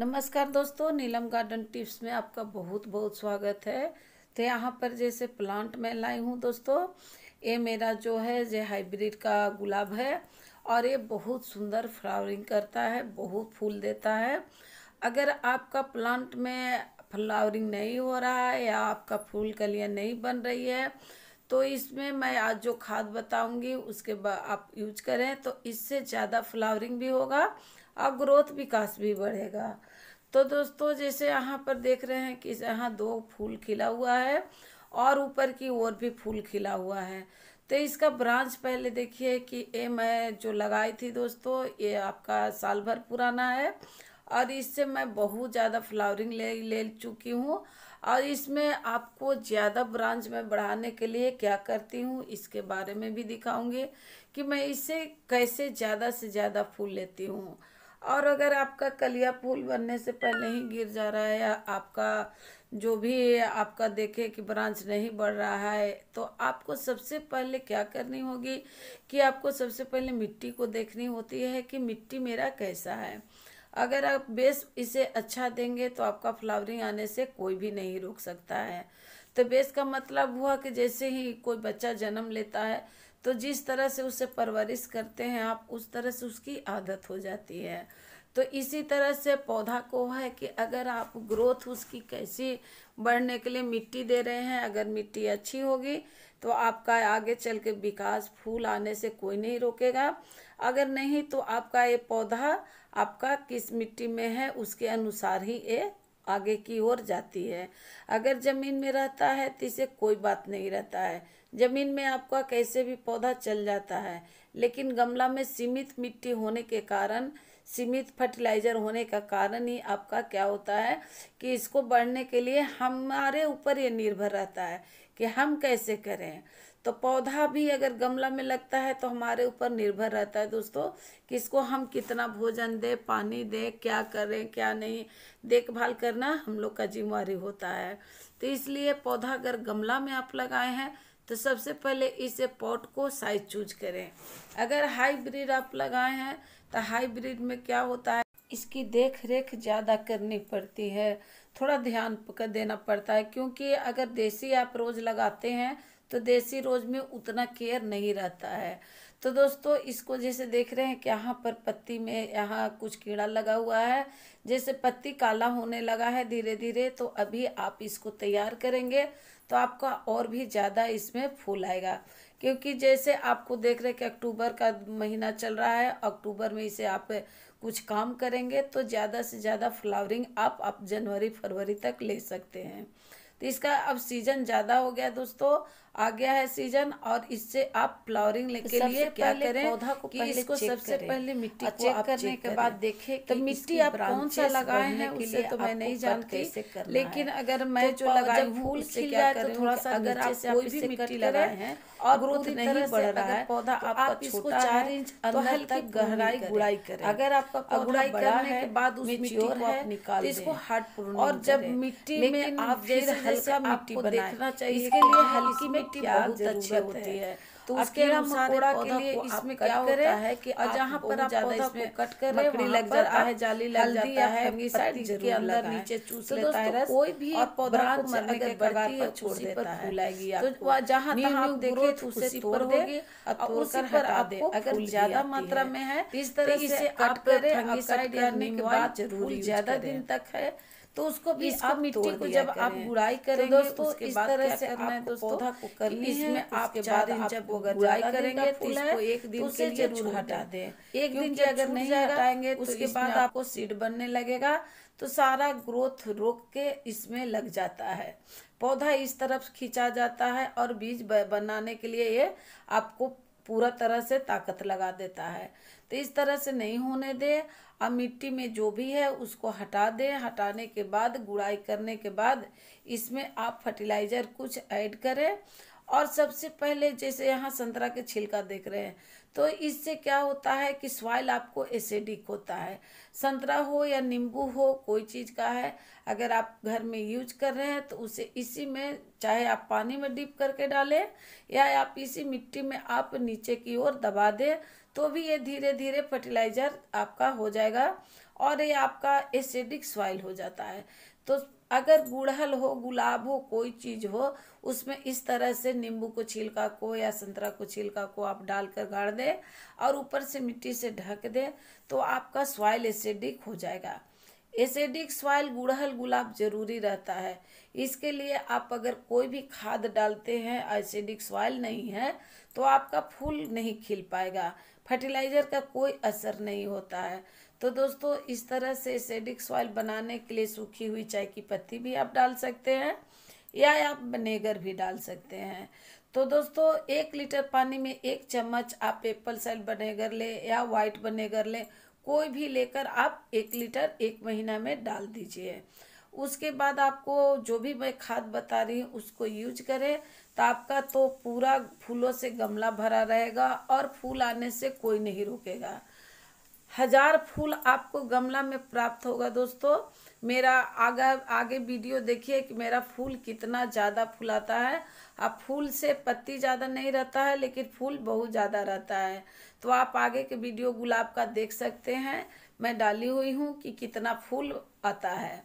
नमस्कार दोस्तों नीलम garden tips में आपका बहुत बहुत स्वागत है तो यहाँ पर जैसे प्लांट मैं लाई हूँ दोस्तों ये मेरा जो है जो हाइब्रिड का गुलाब है और ये बहुत सुंदर फ्लावरिंग करता है बहुत फूल देता है अगर आपका प्लांट में फ्लावरिंग नहीं हो रहा है या आपका फूल कलिया नहीं बन रही है तो इसमें मैं आज जो खाद बताऊंगी उसके बाद आप यूज करें तो इससे ज़्यादा फ्लावरिंग भी होगा और ग्रोथ विकास भी बढ़ेगा तो दोस्तों जैसे यहाँ पर देख रहे हैं कि यहाँ दो फूल खिला हुआ है और ऊपर की ओर भी फूल खिला हुआ है तो इसका ब्रांच पहले देखिए कि ये मैं जो लगाई थी दोस्तों ये आपका साल भर पुराना है और इससे मैं बहुत ज़्यादा फ्लावरिंग ले ले चुकी हूँ और इसमें आपको ज़्यादा ब्रांच में बढ़ाने के लिए क्या करती हूँ इसके बारे में भी दिखाऊंगी कि मैं इससे कैसे ज़्यादा से ज़्यादा फूल लेती हूँ और अगर आपका कलिया फूल बनने से पहले ही गिर जा रहा है या आपका जो भी आपका देखे कि ब्रांच नहीं बढ़ रहा है तो आपको सबसे पहले क्या करनी होगी कि आपको सबसे पहले मिट्टी को देखनी होती है कि मिट्टी मेरा कैसा है अगर आप बेस इसे अच्छा देंगे तो आपका फ्लावरिंग आने से कोई भी नहीं रोक सकता है तो बेस का मतलब हुआ कि जैसे ही कोई बच्चा जन्म लेता है तो जिस तरह से उसे परवरिश करते हैं आप उस तरह से उसकी आदत हो जाती है तो इसी तरह से पौधा को है कि अगर आप ग्रोथ उसकी कैसी बढ़ने के लिए मिट्टी दे रहे हैं अगर मिट्टी अच्छी होगी तो आपका आगे चल के विकास फूल आने से कोई नहीं रोकेगा अगर नहीं तो आपका ये पौधा आपका किस मिट्टी में है उसके अनुसार ही ये आगे की ओर जाती है अगर ज़मीन में रहता है तो इसे कोई बात नहीं रहता है ज़मीन में आपका कैसे भी पौधा चल जाता है लेकिन गमला में सीमित मिट्टी होने के कारण सीमित फर्टिलाइज़र होने का कारण ही आपका क्या होता है कि इसको बढ़ने के लिए हमारे ऊपर ये निर्भर रहता है कि हम कैसे करें तो पौधा भी अगर गमला में लगता है तो हमारे ऊपर निर्भर रहता है दोस्तों कि इसको हम कितना भोजन दें पानी दें क्या करें क्या नहीं देखभाल करना हम लोग का जिम्मेवारी होता है तो इसलिए पौधा अगर गमला में आप लगाए हैं तो सबसे पहले इस पॉट को साइज चूज करें अगर हाईब्रिड आप लगाए हैं तो हाईब्रिड में क्या होता है इसकी देख रेख ज़्यादा करनी पड़ती है थोड़ा ध्यान कर देना पड़ता है क्योंकि अगर देसी आप रोज़ लगाते हैं तो देसी रोज़ में उतना केयर नहीं रहता है तो दोस्तों इसको जैसे देख रहे हैं कि यहाँ पर पत्ती में यहाँ कुछ कीड़ा लगा हुआ है जैसे पत्ती काला होने लगा है धीरे धीरे तो अभी आप इसको तैयार करेंगे तो आपका और भी ज़्यादा इसमें फूल आएगा क्योंकि जैसे आपको देख रहे हैं कि अक्टूबर का महीना चल रहा है अक्टूबर में इसे आप कुछ काम करेंगे तो ज़्यादा से ज़्यादा फ्लावरिंग आप आप जनवरी फरवरी तक ले सकते हैं तो इसका अब सीज़न ज़्यादा हो गया दोस्तों आ गया है सीजन और इससे आप फ्लावरिंग के लिए क्या करें पौधा को कि इसको सबसे पहले मिट्टी को आप करने के बाद देखें तो मिट्टी आप कौन सा लगाए हैं उसे तो मैं नहीं जानती लेकिन अगर तो मैं जो लगाए फूल से क्या तो करें थोड़ा सा अगर आप कोई भी मिट्टी लगाए हैं और ग्रोथ नहीं बढ़ रहा है पौधा तो आपका छोटा चार इंच अंदर तक गहराई गुड़ाई करें अगर आपका गुड़ाई करने के बाद उस मिट्टी को आप निकाल इसको हार्ड और जब मिट्टी में आप जैसे हल्का मिट्टी बनाए इसके लिए हल्की में मिट्टी बहुत अच्छी होती है तो उसके मकोड़ा के लिए इसमें क्या होता है कि जहाँ पर आप पौधा को कट कर मकड़ी लग जाता है जाली लग जाता है के अंदर नीचे चूस तो लेता है कोई भी पौधा को मरने के बाद छोड़ देता है तो जहाँ तहाँ देखे तो तो उसे तोड़ देगी और उसी पर आपको अगर ज्यादा मात्रा में है इस तरह से आप करें फंगिसाइड करने के बाद जरूर ज्यादा दिन तक है तो उसको भी आप मिट्टी को जब आप गुड़ाई तो करेंगे तो दोस्तों इस तरह से आपको पौधा को करनी है चार दिन जब वो गुड़ाई करेंगे तो, तो इसको एक दिन के लिए जरूर हटा दे एक दिन के अगर नहीं हटाएंगे तो उसके बाद आपको सीड बनने लगेगा तो सारा ग्रोथ रोक के इसमें लग जाता है पौधा इस तरफ खींचा जाता है और बीज बनाने के लिए ये आपको पूरा तरह से ताकत लगा देता है तो इस तरह से नहीं होने दे अब मिट्टी में जो भी है उसको हटा दें हटाने के बाद गुड़ाई करने के बाद इसमें आप फर्टिलाइज़र कुछ ऐड करें और सबसे पहले जैसे यहाँ संतरा के छिलका देख रहे हैं तो इससे क्या होता है कि सॉइल आपको एसिडिक होता है संतरा हो या नींबू हो कोई चीज़ का है अगर आप घर में यूज कर रहे हैं तो उसे इसी में चाहे आप पानी में डिप करके डालें या आप इसी मिट्टी में आप नीचे की ओर दबा दें तो भी ये धीरे धीरे फर्टिलाइज़र आपका हो जाएगा और ये आपका एसिडिक सॉइल हो जाता है तो अगर गुड़हल हो गुलाब हो कोई चीज़ हो उसमें इस तरह से नींबू को छिलका को या संतरा को छिलका को आप डालकर गाड़ दें और ऊपर से मिट्टी से ढक दें तो आपका सॉइल एसिडिक हो जाएगा एसिडिक सॉइल गुड़हल गुलाब जरूरी रहता है इसके लिए आप अगर कोई भी खाद डालते हैं एसिडिक सॉइल नहीं है तो आपका फूल नहीं खिल पाएगा फर्टिलाइज़र का कोई असर नहीं होता है तो दोस्तों इस तरह से सेडिक सॉइल बनाने के लिए सूखी हुई चाय की पत्ती भी आप डाल सकते हैं या आप बनेगर भी डाल सकते हैं तो दोस्तों एक लीटर पानी में एक चम्मच आप एप्पल सेल बनेगर लें या वाइट बनेगर लें कोई भी लेकर आप एक लीटर एक महीना में डाल दीजिए उसके बाद आपको जो भी मैं खाद बता रही हूँ उसको यूज करें तो आपका तो पूरा फूलों से गमला भरा रहेगा और फूल आने से कोई नहीं रुकेगा हजार फूल आपको गमला में प्राप्त होगा दोस्तों मेरा आगे आगे वीडियो देखिए कि मेरा फूल कितना ज़्यादा फूलाता है अब फूल से पत्ती ज़्यादा नहीं रहता है लेकिन फूल बहुत ज़्यादा रहता है तो आप आगे के वीडियो गुलाब का देख सकते हैं मैं डाली हुई हूँ कि कितना फूल आता है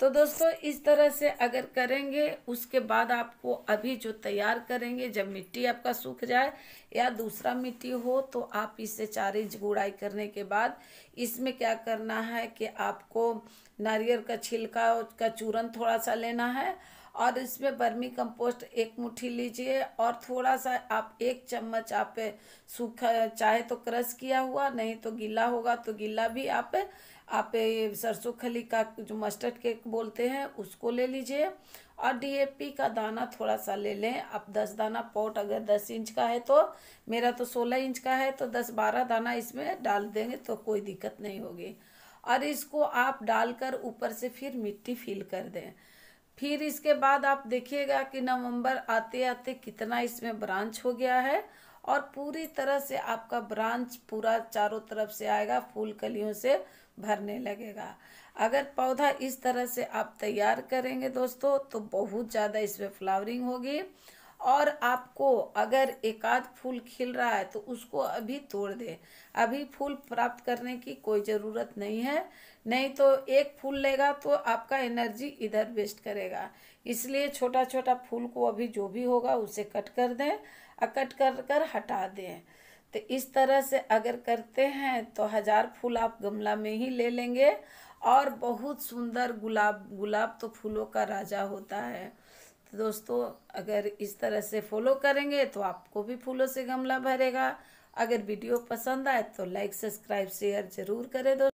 तो दोस्तों इस तरह से अगर करेंगे उसके बाद आपको अभी जो तैयार करेंगे जब मिट्टी आपका सूख जाए या दूसरा मिट्टी हो तो आप इसे चार इंच गुड़ाई करने के बाद इसमें क्या करना है कि आपको नारियल का छिलका का चूरन थोड़ा सा लेना है और इसमें बर्मी कंपोस्ट एक मुट्ठी लीजिए और थोड़ा सा आप एक चम्मच आप सूखा चाहे तो क्रश किया हुआ नहीं तो गीला होगा तो गीला भी आप आप सरसों खली का जो मस्टर्ड केक बोलते हैं उसको ले लीजिए और डीएपी का दाना थोड़ा सा ले लें आप दस दाना पॉट अगर दस इंच का है तो मेरा तो सोलह इंच का है तो दस बारह दाना इसमें डाल देंगे तो कोई दिक्कत नहीं होगी और इसको आप डालकर ऊपर से फिर मिट्टी फिल कर दें फिर इसके बाद आप देखिएगा कि नवंबर आते आते कितना इसमें ब्रांच हो गया है और पूरी तरह से आपका ब्रांच पूरा चारों तरफ से आएगा फूल कलियों से भरने लगेगा अगर पौधा इस तरह से आप तैयार करेंगे दोस्तों तो बहुत ज़्यादा इसमें फ्लावरिंग होगी और आपको अगर एकाध फूल खिल रहा है तो उसको अभी तोड़ दें अभी फूल प्राप्त करने की कोई ज़रूरत नहीं है नहीं तो एक फूल लेगा तो आपका एनर्जी इधर वेस्ट करेगा इसलिए छोटा छोटा फूल को अभी जो भी होगा उसे कट कर दें और कट कर कर हटा दें तो इस तरह से अगर करते हैं तो हज़ार फूल आप गमला में ही ले लेंगे और बहुत सुंदर गुलाब गुलाब तो फूलों का राजा होता है तो दोस्तों अगर इस तरह से फॉलो करेंगे तो आपको भी फूलों से गमला भरेगा अगर वीडियो पसंद आए तो लाइक सब्सक्राइब शेयर ज़रूर करें दोस्तों